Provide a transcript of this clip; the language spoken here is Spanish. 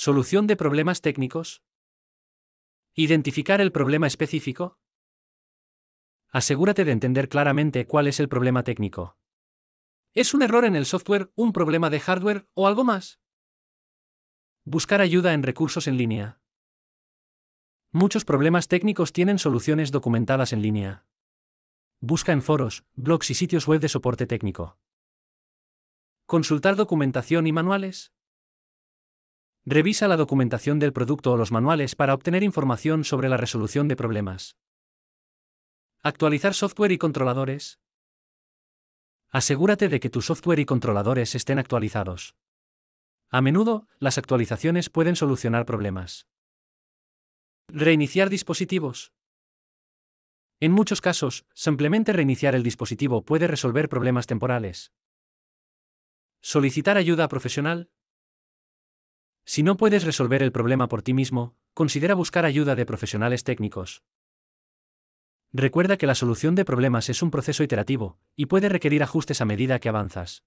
Solución de problemas técnicos. Identificar el problema específico. Asegúrate de entender claramente cuál es el problema técnico. ¿Es un error en el software, un problema de hardware o algo más? Buscar ayuda en recursos en línea. Muchos problemas técnicos tienen soluciones documentadas en línea. Busca en foros, blogs y sitios web de soporte técnico. Consultar documentación y manuales. Revisa la documentación del producto o los manuales para obtener información sobre la resolución de problemas. Actualizar software y controladores. Asegúrate de que tu software y controladores estén actualizados. A menudo, las actualizaciones pueden solucionar problemas. Reiniciar dispositivos. En muchos casos, simplemente reiniciar el dispositivo puede resolver problemas temporales. Solicitar ayuda profesional. Si no puedes resolver el problema por ti mismo, considera buscar ayuda de profesionales técnicos. Recuerda que la solución de problemas es un proceso iterativo, y puede requerir ajustes a medida que avanzas.